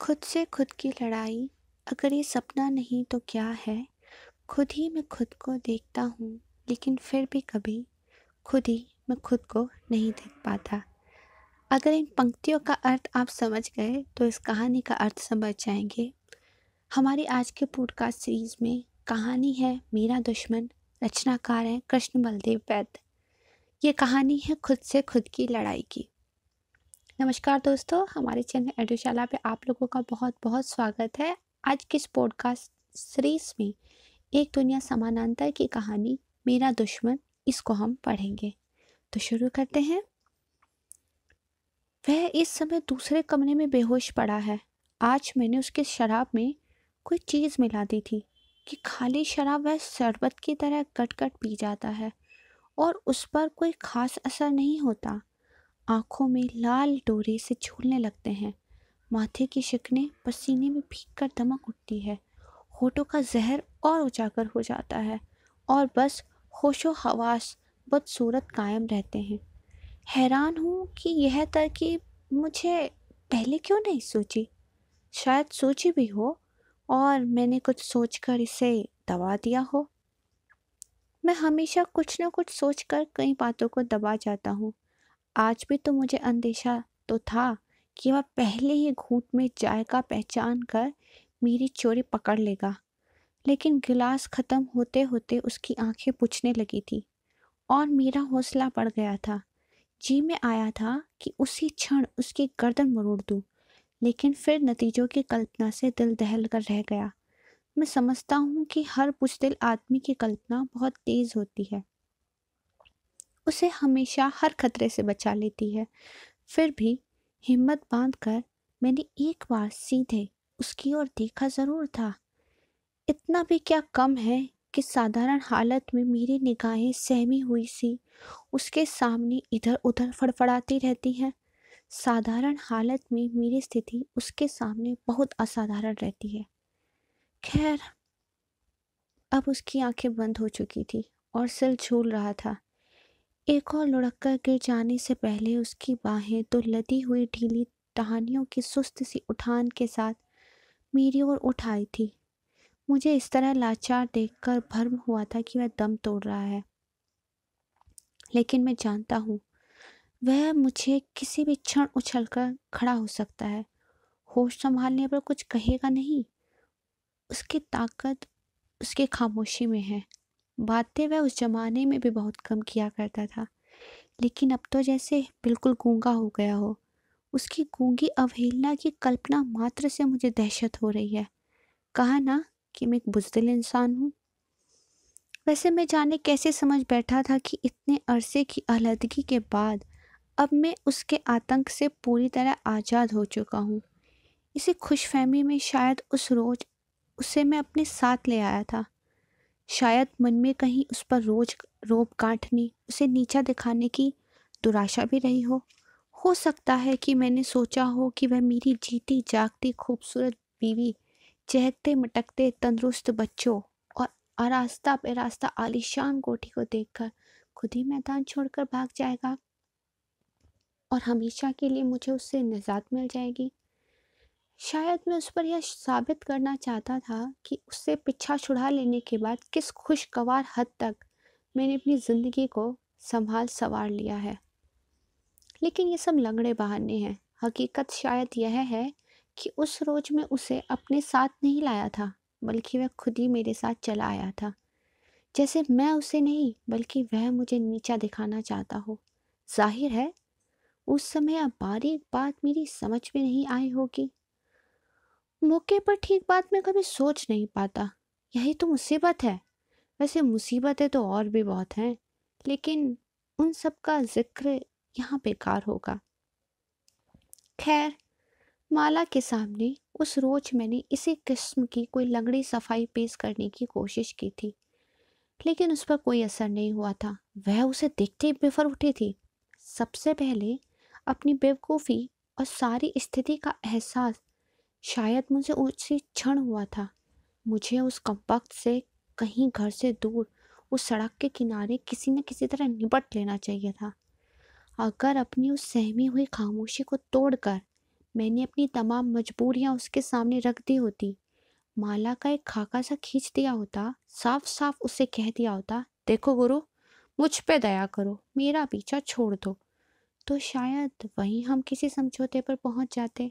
खुद से खुद की लड़ाई अगर ये सपना नहीं तो क्या है खुद ही मैं खुद को देखता हूँ लेकिन फिर भी कभी खुद ही मैं खुद को नहीं देख पाता अगर इन पंक्तियों का अर्थ आप समझ गए तो इस कहानी का अर्थ समझ जाएंगे हमारी आज के पॉडकास्ट सीरीज़ में कहानी है मेरा दुश्मन रचनाकार है कृष्ण बलदेव वैद्य ये कहानी है खुद से खुद की लड़ाई की नमस्कार दोस्तों हमारे चैनल एडुशाला पे आप लोगों का बहुत बहुत स्वागत है आज किस पॉडकास्ट सीरीज में एक दुनिया समानांतर की कहानी मेरा दुश्मन इसको हम पढ़ेंगे तो शुरू करते हैं वह इस समय दूसरे कमरे में बेहोश पड़ा है आज मैंने उसके शराब में कोई चीज़ मिला दी थी कि खाली शराब वह शरबत की तरह कट कट पी जाता है और उस पर कोई ख़ास असर नहीं होता आंखों में लाल डोरे से झूलने लगते हैं माथे की शिकने पसीने में भीग कर दमक उठती है होठों का जहर और उजागर हो जाता है और बस होशो हवास बदसूरत कायम रहते हैं हैरान हूँ कि यह तरकीब मुझे पहले क्यों नहीं सोची शायद सोची भी हो और मैंने कुछ सोचकर इसे दबा दिया हो मैं हमेशा कुछ ना कुछ सोचकर कई बातों को दबा जाता हूँ आज भी तो मुझे अंदेशा तो था कि वह पहले ही घूट में जायका का पहचान कर मेरी चोरी पकड़ लेगा लेकिन गिलास ख़त्म होते होते उसकी आंखें पुछने लगी थी और मेरा हौसला बढ़ गया था जी में आया था कि उसी क्षण उसकी गर्दन मरोड़ दूँ लेकिन फिर नतीजों की कल्पना से दिल दहल कर रह गया मैं समझता हूँ कि हर बुजदिल आदमी की कल्पना बहुत तेज़ होती है उसे हमेशा हर खतरे से बचा लेती है फिर भी हिम्मत बांध कर मैंने एक बार सीधे उसकी ओर देखा ज़रूर था इतना भी क्या कम है कि साधारण हालत में मेरी निगाहें सहमी हुई सी उसके सामने इधर उधर फड़फड़ाती रहती हैं साधारण हालत में मेरी स्थिति उसके सामने बहुत असाधारण रहती है खैर अब उसकी आंखें बंद हो चुकी थी और सिर झूल रहा था एक और लुढ़क गिर जाने से पहले उसकी बाहें तो लदी हुई ढीली टहानियों की सुस्त सी उठान के साथ मेरी ओर उठाई थी मुझे इस तरह लाचार देखकर भर्म हुआ था कि वह दम तोड़ रहा है लेकिन मैं जानता हूँ वह मुझे किसी भी क्षण उछलकर खड़ा हो सकता है होश संभालने पर कुछ कहेगा नहीं उसकी ताकत उसकी खामोशी में है बातें वह उस ज़माने में भी बहुत कम किया करता था लेकिन अब तो जैसे बिल्कुल गूंगा हो गया हो उसकी गूंगी अवहेलना की कल्पना मात्र से मुझे दहशत हो रही है कहा ना कि मैं एक बुजदिल इंसान हूँ वैसे मैं जाने कैसे समझ बैठा था कि इतने अरसे की अलहदगी के बाद अब मैं उसके आतंक से पूरी तरह आज़ाद हो चुका हूँ इसी खुशफहमी में शायद उस रोज़ उसे मैं अपने साथ ले आया था शायद मन में कहीं उस पर रोज रोब गांठने उसे नीचा दिखाने की दुराशा भी रही हो हो सकता है कि मैंने सोचा हो कि वह मेरी जीती जागती खूबसूरत बीवी चहकते मटकते तंदुरुस्त बच्चों और आरास्ता बेरास्ता आलिशान कोठी को देखकर खुद ही मैदान छोड़कर भाग जाएगा और हमेशा के लिए मुझे उससे निजात मिल जाएगी शायद मैं उस पर यह साबित करना चाहता था कि उससे पीछा छुड़ा लेने के बाद किस खुशगवार हद तक मैंने अपनी ज़िंदगी को संभाल संवार लिया है लेकिन ये सब लंगड़े बहाने हैं हकीकत शायद यह है कि उस रोज़ में उसे अपने साथ नहीं लाया था बल्कि वह खुद ही मेरे साथ चला आया था जैसे मैं उसे नहीं बल्कि वह मुझे नीचा दिखाना चाहता हो जाहिर है उस समय अब बारीक बात मेरी समझ में नहीं आई होगी मौके पर ठीक बात में कभी सोच नहीं पाता यही तो मुसीबत है वैसे मुसीबतें तो और भी बहुत हैं लेकिन उन सब का जिक्र यहाँ बेकार होगा खैर माला के सामने उस रोज मैंने इसी किस्म की कोई लंगड़ी सफाई पेश करने की कोशिश की थी लेकिन उस पर कोई असर नहीं हुआ था वह उसे देखते ही बेफर उठी थी सबसे पहले अपनी बेवकूफ़ी और सारी स्थिति का एहसास शायद मुझे उसी क्षण हुआ था मुझे उस कंपक्त से कहीं घर से दूर उस सड़क के किनारे किसी न किसी तरह निपट लेना चाहिए था अगर अपनी उस सहमी हुई खामोशी को तोड़कर मैंने अपनी तमाम मजबूरियां उसके सामने रख दी होती माला का एक खाका सा खींच दिया होता साफ साफ उसे कह दिया होता देखो गुरु मुझ पे दया करो मेरा पीछा छोड़ दो तो शायद वहीं हम किसी समझौते पर पहुंच जाते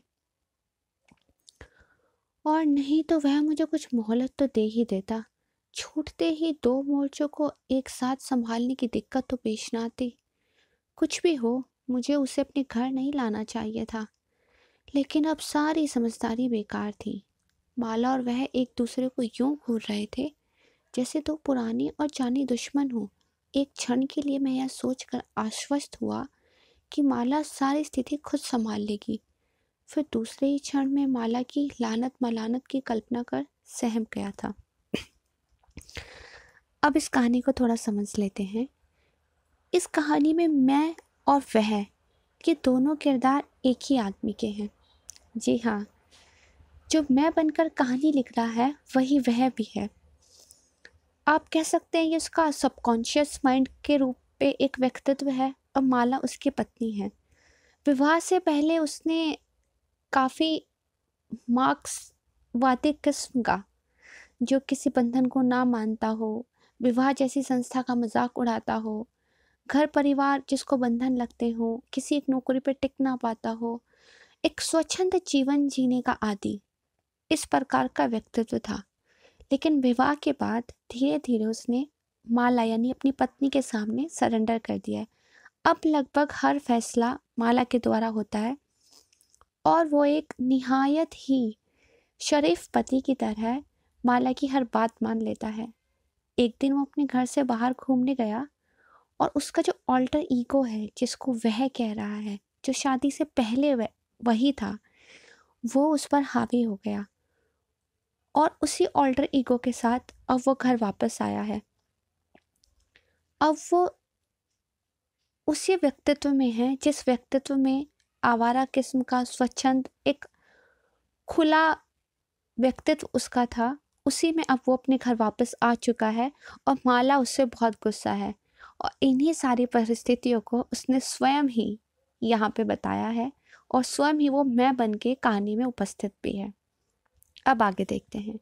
और नहीं तो वह मुझे कुछ मोहलत तो दे ही देता छूटते ही दो मोर्चों को एक साथ संभालने की दिक्कत तो पेश ना आती कुछ भी हो मुझे उसे अपने घर नहीं लाना चाहिए था लेकिन अब सारी समझदारी बेकार थी माला और वह एक दूसरे को यूं घूर रहे थे जैसे दो पुराने और जानी दुश्मन हो एक क्षण के लिए मैं यह सोचकर आश्वस्त हुआ कि माला सारी स्थिति खुद संभाल लेगी फिर दूसरे ही क्षण में माला की लानत मलानत की कल्पना कर सहम गया था अब इस कहानी को थोड़ा समझ लेते हैं इस कहानी में मैं और वह ये दोनों किरदार एक ही आदमी के हैं जी हाँ जो मैं बनकर कहानी लिख रहा है वही वह भी है आप कह सकते हैं ये उसका सबकॉन्शियस माइंड के रूप पे एक व्यक्तित्व है और माला उसकी पत्नी है विवाह से पहले उसने काफ़ी मार्क्सवादी किस्म का जो किसी बंधन को ना मानता हो विवाह जैसी संस्था का मजाक उड़ाता हो घर परिवार जिसको बंधन लगते हो किसी एक नौकरी पर टिक ना पाता हो एक स्वच्छंद जीवन जीने का आदि इस प्रकार का व्यक्तित्व था लेकिन विवाह के बाद धीरे धीरे उसने माला यानी अपनी पत्नी के सामने सरेंडर कर दिया है अब लगभग हर फैसला माला के द्वारा होता है और वो एक नहायत ही शरीफ पति की तरह माला की हर बात मान लेता है एक दिन वो अपने घर से बाहर घूमने गया और उसका जो ऑल्टर ईगो है जिसको वह कह रहा है जो शादी से पहले वही था वो उस पर हावी हो गया और उसी ऑल्टर ईगो के साथ अब वो घर वापस आया है अब वो उसी व्यक्तित्व में है जिस व्यक्तित्व में आवारा किस्म का स्वच्छंद एक खुला व्यक्तित्व उसका था उसी में अब वो अपने घर वापस आ चुका है और माला उससे बहुत गुस्सा है और इन्हीं सारी परिस्थितियों को उसने स्वयं ही यहाँ पे बताया है और स्वयं ही वो मैं बन के कहानी में उपस्थित भी है अब आगे देखते हैं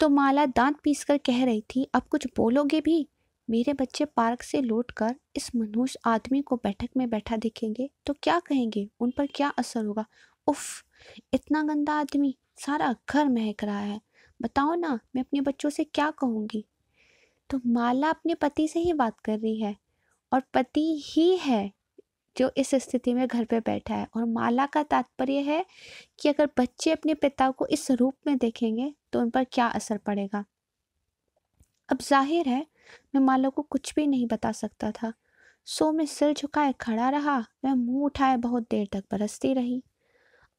तो माला दांत पीस कर कह रही थी अब कुछ बोलोगे भी मेरे बच्चे पार्क से लौटकर इस मनहूस आदमी को बैठक में बैठा देखेंगे तो क्या कहेंगे उन पर क्या असर होगा उफ इतना गंदा आदमी सारा घर महक रहा है बताओ ना मैं अपने बच्चों से क्या कहूँगी तो माला अपने पति से ही बात कर रही है और पति ही है जो इस स्थिति में घर पे बैठा है और माला का तात्पर्य है कि अगर बच्चे अपने पिता को इस रूप में देखेंगे तो उन पर क्या असर पड़ेगा अब जाहिर है मैं माला को कुछ भी नहीं बता सकता था सो मैं सिर झुकाए खड़ा रहा वह मुंह उठाए बहुत देर तक बरसती रही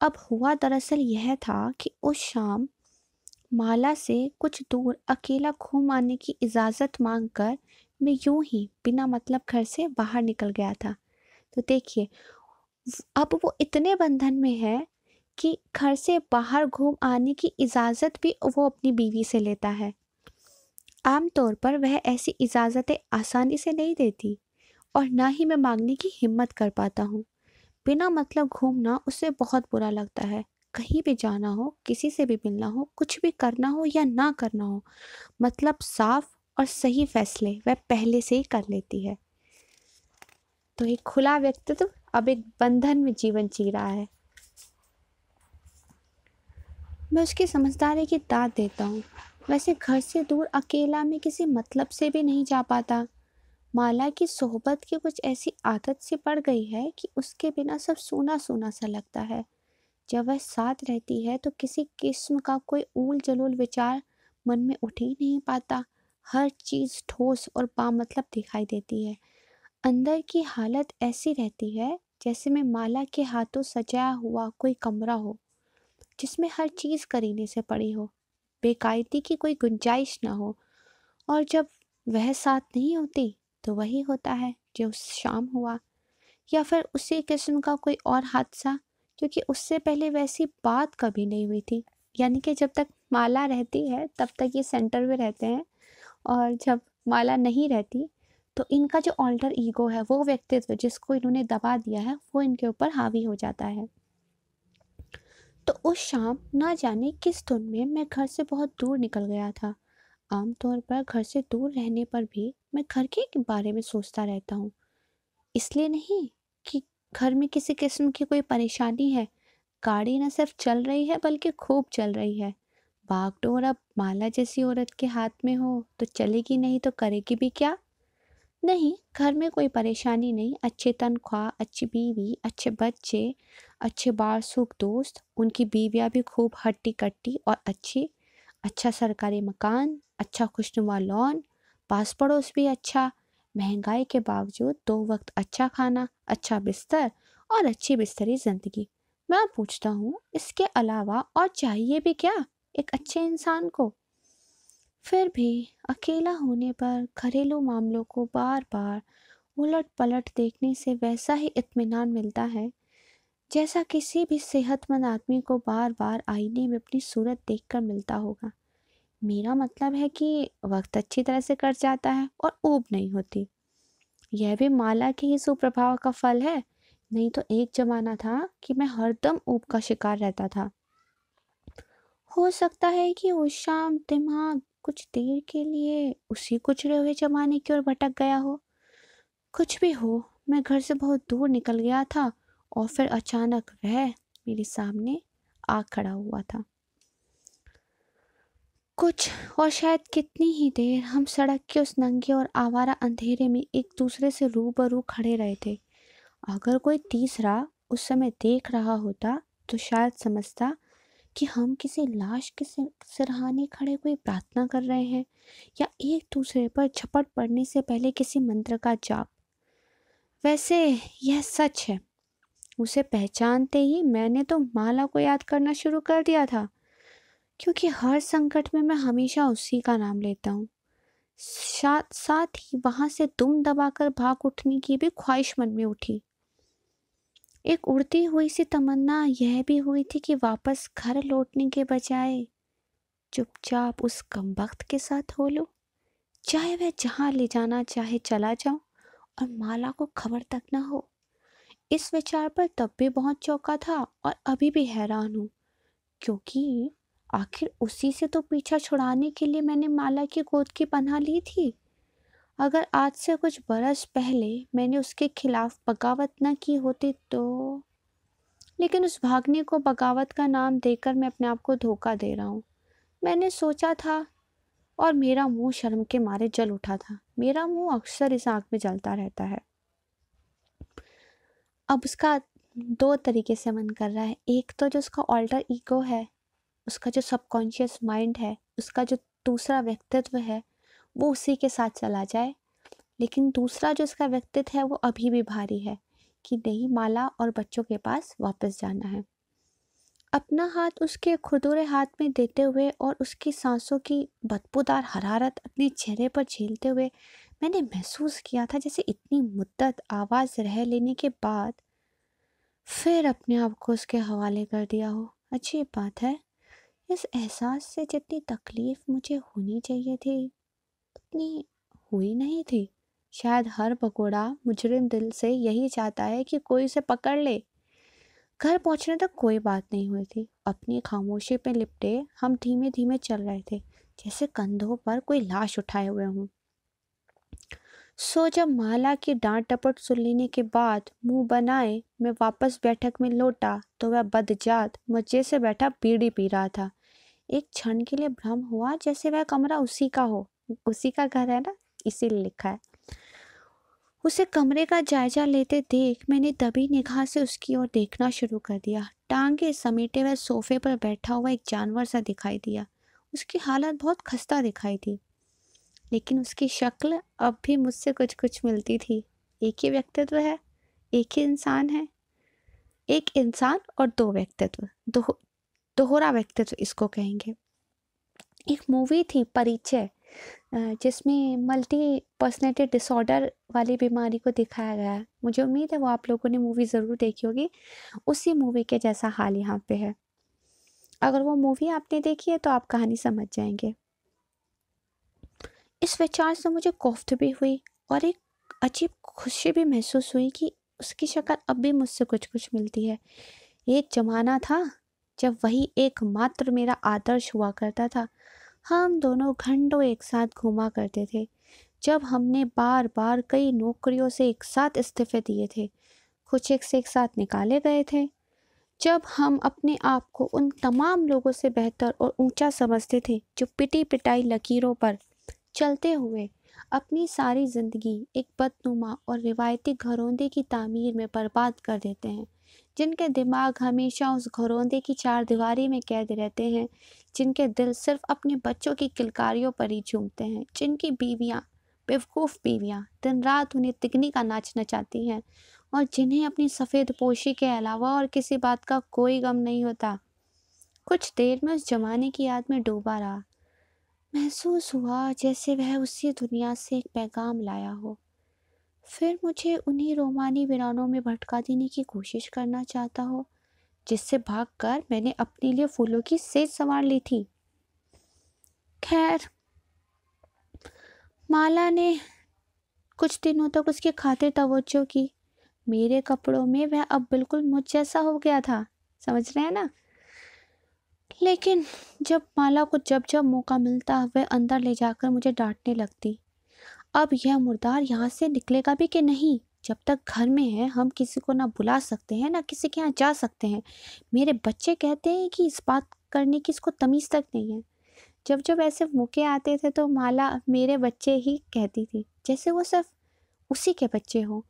अब हुआ दरअसल यह था कि उस शाम माला से कुछ दूर अकेला घूम आने की इजाज़त मांग कर मैं यूं ही बिना मतलब घर से बाहर निकल गया था तो देखिए अब वो इतने बंधन में है कि घर से बाहर घूम आने की इजाज़त भी वो अपनी बीवी से लेता है आमतौर पर वह ऐसी इजाज़तें आसानी से नहीं देती और ना ही मैं मांगने की हिम्मत कर पाता हूँ बिना मतलब घूमना उसे बहुत बुरा लगता है कहीं भी जाना हो किसी से भी मिलना हो कुछ भी करना हो या ना करना हो मतलब साफ और सही फैसले वह पहले से ही कर लेती है तो एक खुला व्यक्तित्व अब एक बंधन में जीवन जी रहा है मैं उसकी समझदारी की दाद देता हूँ वैसे घर से दूर अकेला में किसी मतलब से भी नहीं जा पाता माला की सोहबत की कुछ ऐसी आदत सी पड़ गई है कि उसके बिना सब सोना सोना सा लगता है जब वह साथ रहती है तो किसी किस्म का कोई ऊल जलूल विचार मन में उठ ही नहीं पाता हर चीज़ ठोस और बामतलब दिखाई देती है अंदर की हालत ऐसी रहती है जैसे मैं माला के हाथों सजाया हुआ कोई कमरा हो जिसमें हर चीज़ करीने से पड़ी हो बेकायदी की कोई गुंजाइश ना हो और जब वह साथ नहीं होती तो वही होता है जो शाम हुआ या फिर उसी किस्म का कोई और हादसा क्योंकि उससे पहले वैसी बात कभी नहीं हुई थी यानी कि जब तक माला रहती है तब तक ये सेंटर में रहते हैं और जब माला नहीं रहती तो इनका जो ऑल्टर ईगो है वो व्यक्तित्व जिसको इन्होंने दबा दिया है वो इनके ऊपर हावी हो जाता है तो उस शाम ना जाने किस धुन में मैं घर से बहुत दूर निकल गया था आमतौर पर घर से दूर रहने पर भी मैं घर के बारे में सोचता रहता हूँ इसलिए नहीं कि घर में किसी किस्म की कोई परेशानी है गाड़ी न सिर्फ चल रही है बल्कि खूब चल रही है बागडोर अब माला जैसी औरत के हाथ में हो तो चलेगी नहीं तो करेगी भी क्या नहीं घर में कोई परेशानी नहीं अच्छे तनख्वाह अच्छी बीवी अच्छे बच्चे अच्छे बारसूख दोस्त उनकी बीवियाँ भी खूब हट्टी कट्टी और अच्छी अच्छा सरकारी मकान अच्छा खुशनुमा लॉन पास पड़ोस भी अच्छा महंगाई के बावजूद दो वक्त अच्छा खाना अच्छा बिस्तर और अच्छी बिस्तरी ज़िंदगी मैं पूछता हूँ इसके अलावा और चाहिए भी क्या एक अच्छे इंसान को फिर भी अकेला होने पर घरेलू मामलों को बार बार उलट पलट देखने से वैसा ही इत्मीनान मिलता है जैसा किसी भी सेहतमंद आदमी को बार बार आईने में अपनी सूरत देखकर मिलता होगा मेरा मतलब है कि वक्त अच्छी तरह से कट जाता है और ऊब नहीं होती यह भी माला के ही सुप्रभाव का फल है नहीं तो एक जमाना था कि मैं हरदम ऊब का शिकार रहता था हो सकता है कि उस शाम दिमाग कुछ देर के लिए उसी कुचड़े हुए जमाने की ओर भटक गया हो कुछ भी हो मैं घर से बहुत दूर निकल गया था और फिर अचानक वह मेरे सामने आ खड़ा हुआ था कुछ और शायद कितनी ही देर हम सड़क के उस नंगे और आवारा अंधेरे में एक दूसरे से रूबरू खड़े रहे थे अगर कोई तीसरा उस समय देख रहा होता तो शायद समझता कि हम किसी लाश के सिरहाने खड़े कोई प्रार्थना कर रहे हैं या एक दूसरे पर झपट पड़ने से पहले किसी मंत्र का जाप वैसे यह सच है उसे पहचानते ही मैंने तो माला को याद करना शुरू कर दिया था क्योंकि हर संकट में मैं हमेशा उसी का नाम लेता हूँ साथ साथ ही वहां से दुम दबाकर भाग उठने की भी ख्वाहिश मन में उठी एक उड़ती हुई सी तमन्ना यह भी हुई थी कि वापस घर लौटने के बजाय चुपचाप उस कम वक्त के साथ हो लो चाहे वह जहाँ ले जाना चाहे चला जाओ और माला को खबर तक ना हो इस विचार पर तब भी बहुत चौंका था और अभी भी हैरान हूँ क्योंकि आखिर उसी से तो पीछा छुड़ाने के लिए मैंने माला की गोद की पन्हा ली थी अगर आज से कुछ बरस पहले मैंने उसके खिलाफ बगावत न की होती तो लेकिन उस भागने को बगावत का नाम देकर मैं अपने आप को धोखा दे रहा हूँ मैंने सोचा था और मेरा मुंह शर्म के मारे जल उठा था मेरा मुंह अक्सर इस आँख में जलता रहता है अब उसका दो तरीके से मन कर रहा है एक तो जो उसका ऑल्टर ईगो है उसका जो सबकॉन्शियस माइंड है उसका जो दूसरा व्यक्तित्व है वो उसी के साथ चला जाए लेकिन दूसरा जो उसका व्यक्तित्व है वो अभी भी भारी है कि नहीं माला और बच्चों के पास वापस जाना है अपना हाथ उसके खुदूरे हाथ में देते हुए और उसकी सांसों की बदबूदार हरारत अपने चेहरे पर झेलते हुए मैंने महसूस किया था जैसे इतनी मुद्दत आवाज़ रह लेने के बाद फिर अपने आप को उसके हवाले कर दिया हो अच्छी बात है इस एहसास से जितनी तकलीफ़ मुझे होनी चाहिए थी उतनी हुई नहीं थी शायद हर पकौड़ा मुजरिम दिल से यही चाहता है कि कोई उसे पकड़ ले घर पहुंचने तक कोई बात नहीं हुई थी अपनी खामोशी पे लिपटे हम धीमे धीमे चल रहे थे जैसे कंधों पर कोई लाश उठाए हुए हों सो जब माला की डांट टपट सुन लेने के बाद मुंह बनाए मैं वापस बैठक में लौटा तो वह बदजात मजे से बैठा बीड़ी पी रहा था एक क्षण के लिए भ्रम हुआ जैसे वह कमरा उसी का हो उसी का घर है ना इसीलिए लिखा है उसे कमरे का जायजा लेते देख मैंने दबी निगाह से उसकी ओर देखना शुरू कर दिया टांगे समेटे वह सोफे पर बैठा हुआ एक जानवर सा दिखाई दिया उसकी हालत बहुत खस्ता दिखाई थी लेकिन उसकी शक्ल अब भी मुझसे कुछ कुछ मिलती थी एक ही व्यक्तित्व है एक ही इंसान है एक इंसान और दो व्यक्तित्व दो दोहरा व्यक्तित्व इसको कहेंगे एक मूवी थी परिचय जिसमें मल्टी पर्सनैलिटी डिसऑर्डर वाली बीमारी को दिखाया गया है मुझे उम्मीद है वो आप लोगों ने मूवी ज़रूर देखी होगी उसी मूवी के जैसा हाल यहाँ पे है अगर वो मूवी आपने देखी है तो आप कहानी समझ जाएंगे इस विचार से मुझे कोफ्त भी हुई और एक अजीब खुशी भी महसूस हुई कि उसकी शक्ल अब भी मुझसे कुछ कुछ मिलती है एक ज़माना था जब वही एकमात्र मेरा आदर्श हुआ करता था हम दोनों घंटों एक साथ घूमा करते थे जब हमने बार बार कई नौकरियों से एक साथ इस्तीफे दिए थे कुछ एक से एक साथ निकाले गए थे जब हम अपने आप को उन तमाम लोगों से बेहतर और ऊंचा समझते थे जो पिटी पिटाई लकीरों पर चलते हुए अपनी सारी ज़िंदगी एक बदनुमा और रिवायती घरौंदे की तामीर में बर्बाद कर देते हैं जिनके दिमाग हमेशा उस घरौंदे की चार दीवारी में कैद रहते हैं जिनके दिल सिर्फ अपने बच्चों की किलकारियों पर ही झूमते हैं जिनकी बीवियाँ बेवकूफ़ बीवियाँ दिन रात उन्हें तिकनी का नाच नचाती हैं और जिन्हें अपनी सफ़ेद पोशी के अलावा और किसी बात का कोई गम नहीं होता कुछ देर में उस जमाने की याद में डूबा रहा महसूस हुआ जैसे वह उसी दुनिया से एक पैगाम लाया हो फिर मुझे उन्हीं रोमानी वीरानों में भटका देने की कोशिश करना चाहता हो जिससे भागकर मैंने अपने लिए फूलों की सेज संवार ली थी खैर माला ने कुछ दिनों तक उसकी खातिर तवज्जो की मेरे कपड़ों में वह अब बिल्कुल मुझ जैसा हो गया था समझ रहे हैं ना लेकिन जब माला को जब जब मौका मिलता वह अंदर ले जाकर मुझे डांटने लगती अब यह मुर्दार यहाँ से निकलेगा भी कि नहीं जब तक घर में है हम किसी को ना बुला सकते हैं ना किसी के यहाँ जा सकते हैं मेरे बच्चे कहते हैं कि इस बात करने की इसको तमीज़ तक नहीं है जब जब ऐसे मौके आते थे तो माला मेरे बच्चे ही कहती थी जैसे वो सिर्फ उसी के बच्चे हों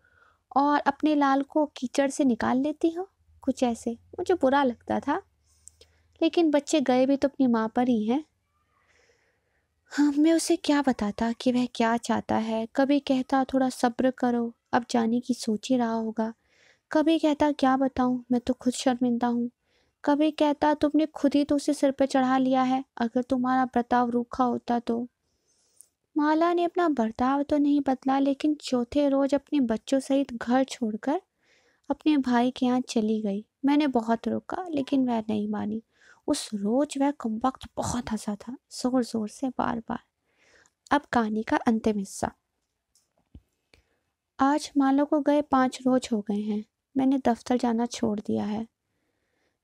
और अपने लाल को कीचड़ से निकाल लेती हो कुछ ऐसे मुझे बुरा लगता था लेकिन बच्चे गए भी तो अपनी माँ पर ही हैं हाँ मैं उसे क्या बताता कि वह क्या चाहता है कभी कहता थोड़ा सब्र करो अब जाने की सोच ही रहा होगा कभी कहता क्या बताऊँ मैं तो खुद शर्मिंदा हूँ कभी कहता तुमने खुद ही तो उसे सिर पर चढ़ा लिया है अगर तुम्हारा बर्ताव रूखा होता तो माला ने अपना बर्ताव तो नहीं बदला लेकिन चौथे रोज अपने बच्चों सहित घर छोड़कर अपने भाई के यहाँ चली गई मैंने बहुत रोका लेकिन वह नहीं मानी उस रोज वह वक्त बहुत हंसा था जोर जोर से बार बार अब कहानी का अंतिम हिस्सा आज मालो को गए पांच रोज हो गए हैं मैंने दफ्तर जाना छोड़ दिया है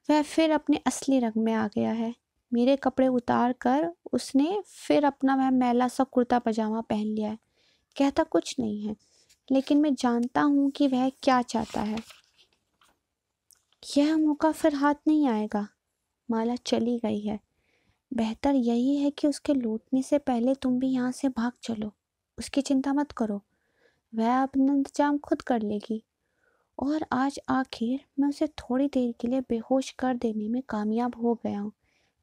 वह फिर अपने असली रंग में आ गया है मेरे कपड़े उतार कर उसने फिर अपना वह मैला सा कुर्ता पजामा पहन लिया है कहता कुछ नहीं है लेकिन मैं जानता हूँ कि वह क्या चाहता है यह मौका फिर हाथ नहीं आएगा माला चली गई है बेहतर यही है कि उसके लौटने से पहले तुम भी यहाँ से भाग चलो उसकी चिंता मत करो वह अपना इंतजाम खुद कर लेगी और आज आखिर मैं उसे थोड़ी देर के लिए बेहोश कर देने में कामयाब हो गया हूँ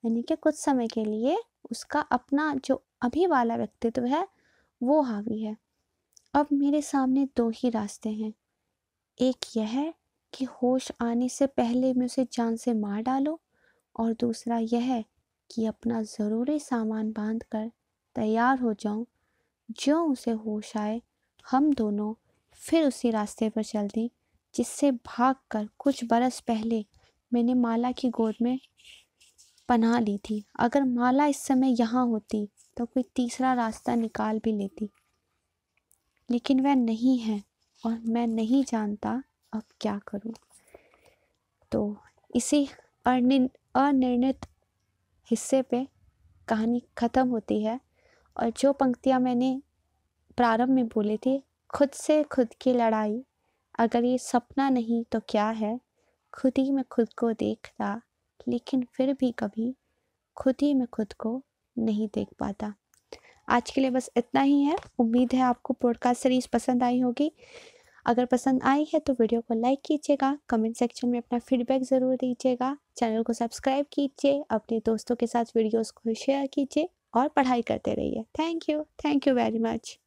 यानी कि कुछ समय के लिए उसका अपना जो अभी वाला व्यक्तित्व है वो हावी है अब मेरे सामने दो ही रास्ते हैं एक यह है कि होश आने से पहले मैं उसे जान से मार डालो और दूसरा यह कि अपना ज़रूरी सामान बांध कर तैयार हो जाऊं जो उसे होश आए हम दोनों फिर उसी रास्ते पर चल दें जिससे कर कुछ बरस पहले मैंने माला की गोद में पनाह ली थी अगर माला इस समय यहाँ होती तो कोई तीसरा रास्ता निकाल भी लेती लेकिन वह नहीं है और मैं नहीं जानता अब क्या करूँ तो इसी अर्निन अनिर्णित हिस्से पे कहानी ख़त्म होती है और जो पंक्तियाँ मैंने प्रारंभ में बोली थी खुद से खुद की लड़ाई अगर ये सपना नहीं तो क्या है खुद ही में खुद को देखता लेकिन फिर भी कभी खुद ही में खुद को नहीं देख पाता आज के लिए बस इतना ही है उम्मीद है आपको पॉडकास्ट सीरीज़ पसंद आई होगी अगर पसंद आई है तो वीडियो को लाइक कीजिएगा कमेंट सेक्शन में अपना फीडबैक ज़रूर दीजिएगा चैनल को सब्सक्राइब कीजिए अपने दोस्तों के साथ वीडियोस को शेयर कीजिए और पढ़ाई करते रहिए thank you thank you very much